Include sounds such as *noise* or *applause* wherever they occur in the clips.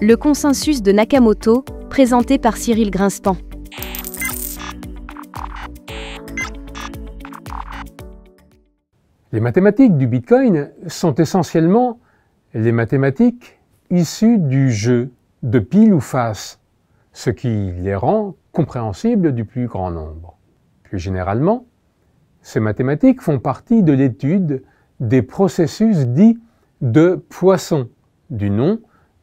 Le consensus de Nakamoto, présenté par Cyril Grinspan. Les mathématiques du Bitcoin sont essentiellement les mathématiques issues du jeu de pile ou face, ce qui les rend compréhensibles du plus grand nombre. Plus généralement, ces mathématiques font partie de l'étude des processus dits de Poisson, du nom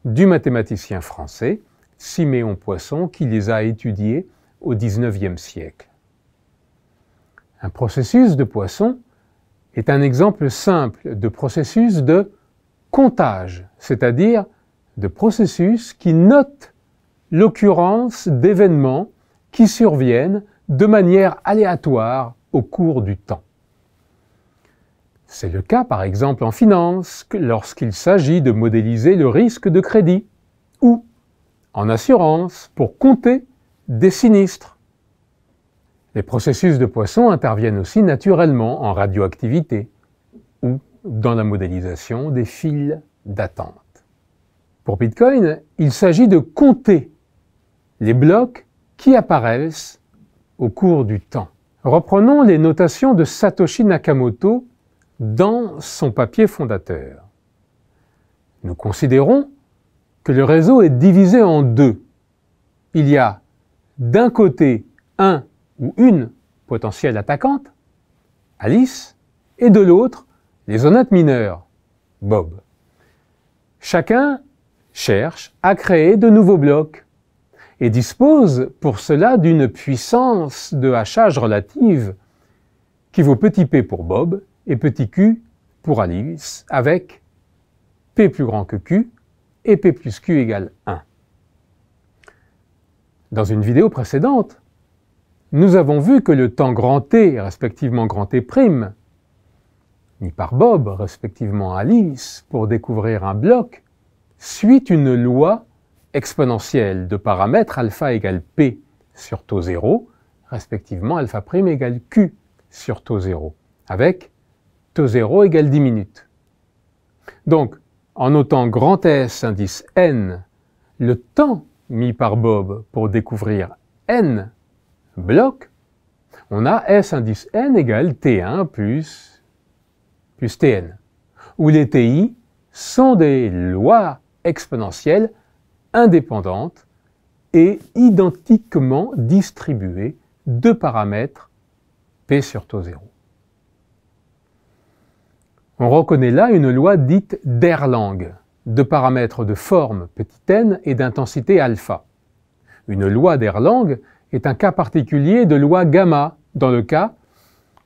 du mathématicien français Siméon Poisson qui les a étudiés au XIXe siècle. Un processus de Poisson est un exemple simple de processus de comptage, c'est-à-dire de processus qui note l'occurrence d'événements qui surviennent de manière aléatoire au cours du temps. C'est le cas par exemple en finance lorsqu'il s'agit de modéliser le risque de crédit ou en assurance pour compter des sinistres. Les processus de Poisson interviennent aussi naturellement en radioactivité ou dans la modélisation des files d'attente. Pour Bitcoin, il s'agit de compter les blocs qui apparaissent au cours du temps. Reprenons les notations de Satoshi Nakamoto dans son papier fondateur. Nous considérons que le réseau est divisé en deux. Il y a d'un côté un ou une potentielle attaquante, Alice, et de l'autre les honnêtes mineurs, Bob. Chacun cherche à créer de nouveaux blocs et dispose pour cela d'une puissance de hachage relative qui vaut petit p pour Bob et petit q pour Alice avec p plus grand que q et p plus q égale 1. Dans une vidéo précédente, nous avons vu que le temps grand T, respectivement grand T', mis par Bob, respectivement Alice, pour découvrir un bloc, suit une loi exponentielle de paramètres alpha égale p sur taux 0, respectivement alpha prime égale q sur taux 0, avec 0 égale 10 minutes. Donc, en notant grand S indice n, le temps mis par Bob pour découvrir n blocs, on a S indice n égale T1 plus, plus Tn, où les TI sont des lois exponentielles indépendantes et identiquement distribuées de paramètres P sur taux 0. On reconnaît là une loi dite d'Erlang, de paramètres de forme petit n et d'intensité alpha. Une loi d'Erlang est un cas particulier de loi gamma, dans le cas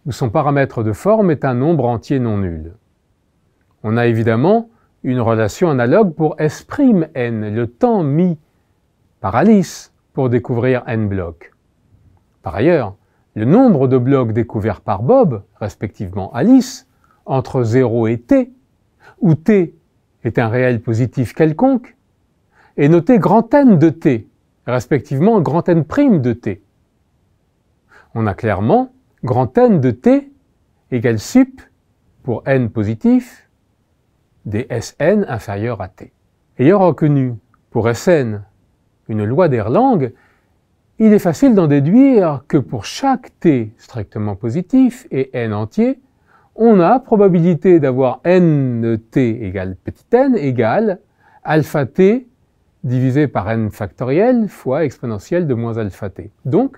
où son paramètre de forme est un nombre entier non nul. On a évidemment une relation analogue pour S'N, le temps mis par Alice pour découvrir n blocs. Par ailleurs, le nombre de blocs découverts par Bob, respectivement Alice, entre 0 et t, où t est un réel positif quelconque, et noter grand n de t, respectivement grand n' de t. On a clairement grand n de t égale sup pour n positif des Sn inférieur à t. Ayant reconnu pour Sn une loi d'Erlang, il est facile d'en déduire que pour chaque t strictement positif et n entier, on a probabilité d'avoir nt égale petit n égale alpha t divisé par n factoriel fois exponentielle de moins alpha t. Donc,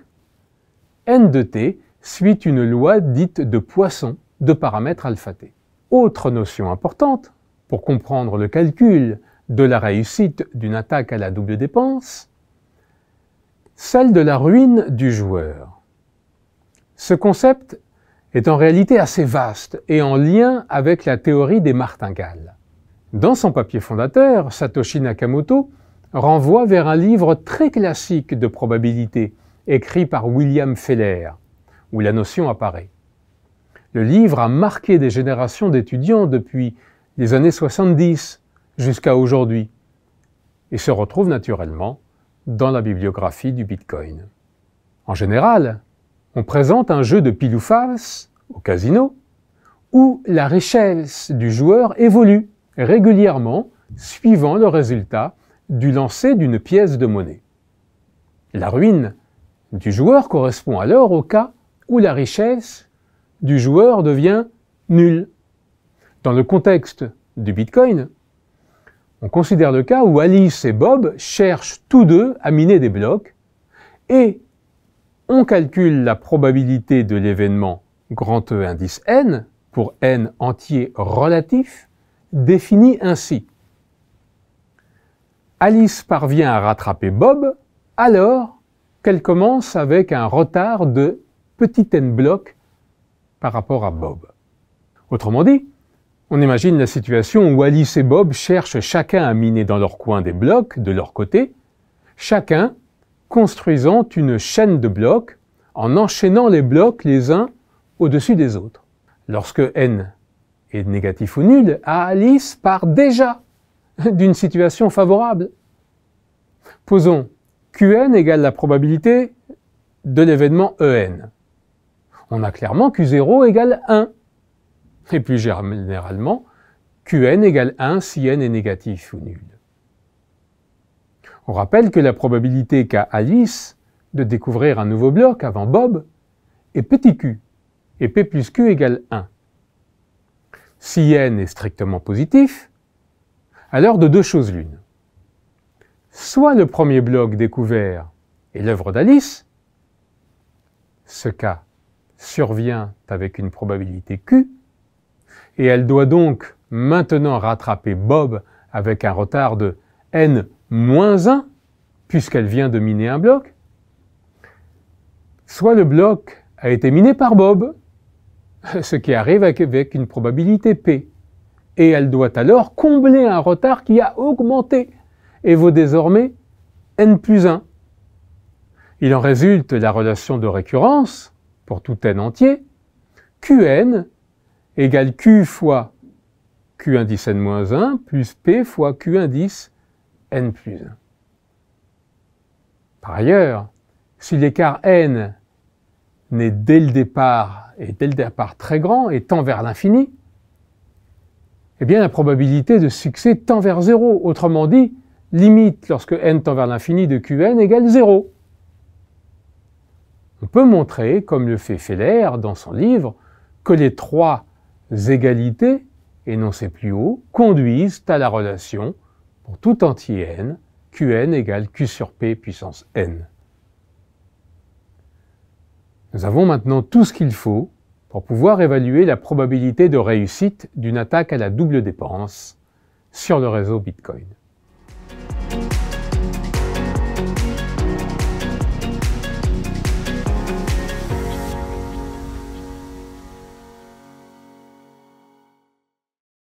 n de t suit une loi dite de Poisson de paramètre alpha t. Autre notion importante pour comprendre le calcul de la réussite d'une attaque à la double dépense, celle de la ruine du joueur. Ce concept est en réalité assez vaste et en lien avec la théorie des martingales. Dans son papier fondateur, Satoshi Nakamoto renvoie vers un livre très classique de probabilité, écrit par William Feller, où la notion apparaît. Le livre a marqué des générations d'étudiants depuis les années 70 jusqu'à aujourd'hui, et se retrouve naturellement dans la bibliographie du Bitcoin. En général, on présente un jeu de pile ou face au casino où la richesse du joueur évolue régulièrement suivant le résultat du lancer d'une pièce de monnaie. La ruine du joueur correspond alors au cas où la richesse du joueur devient nulle. Dans le contexte du Bitcoin, on considère le cas où Alice et Bob cherchent tous deux à miner des blocs et on calcule la probabilité de l'événement grand E indice n pour n entier relatif, défini ainsi. Alice parvient à rattraper Bob alors qu'elle commence avec un retard de petit n bloc par rapport à Bob. Autrement dit, on imagine la situation où Alice et Bob cherchent chacun à miner dans leur coin des blocs de leur côté, chacun construisant une chaîne de blocs en enchaînant les blocs les uns au-dessus des autres. Lorsque n est négatif ou nul, Alice part déjà d'une situation favorable. Posons Qn égale la probabilité de l'événement En. On a clairement Q0 égale 1. Et plus généralement, Qn égale 1 si n est négatif ou nul. On rappelle que la probabilité qu'a Alice de découvrir un nouveau bloc avant Bob est petit q, et p plus q égale 1. Si n est strictement positif, alors de deux choses l'une. Soit le premier bloc découvert est l'œuvre d'Alice, ce cas survient avec une probabilité q, et elle doit donc maintenant rattraper Bob avec un retard de n-1, moins puisqu'elle vient de miner un bloc, soit le bloc a été miné par Bob, *laughs* ce qui arrive avec une probabilité P, et elle doit alors combler un retard qui a augmenté et vaut désormais n plus 1. Il en résulte la relation de récurrence pour tout n entier, Qn égale Q fois Q indice n-1 moins plus P fois Q indice n plus Par ailleurs, si l'écart n n'est dès le départ, et dès le départ très grand, et tend vers l'infini, eh bien la probabilité de succès tend vers 0. Autrement dit, limite lorsque n tend vers l'infini de Qn égale 0. On peut montrer, comme le fait Feller dans son livre, que les trois égalités énoncées plus haut conduisent à la relation pour tout entier n, Qn égale Q sur P puissance n. Nous avons maintenant tout ce qu'il faut pour pouvoir évaluer la probabilité de réussite d'une attaque à la double dépense sur le réseau Bitcoin.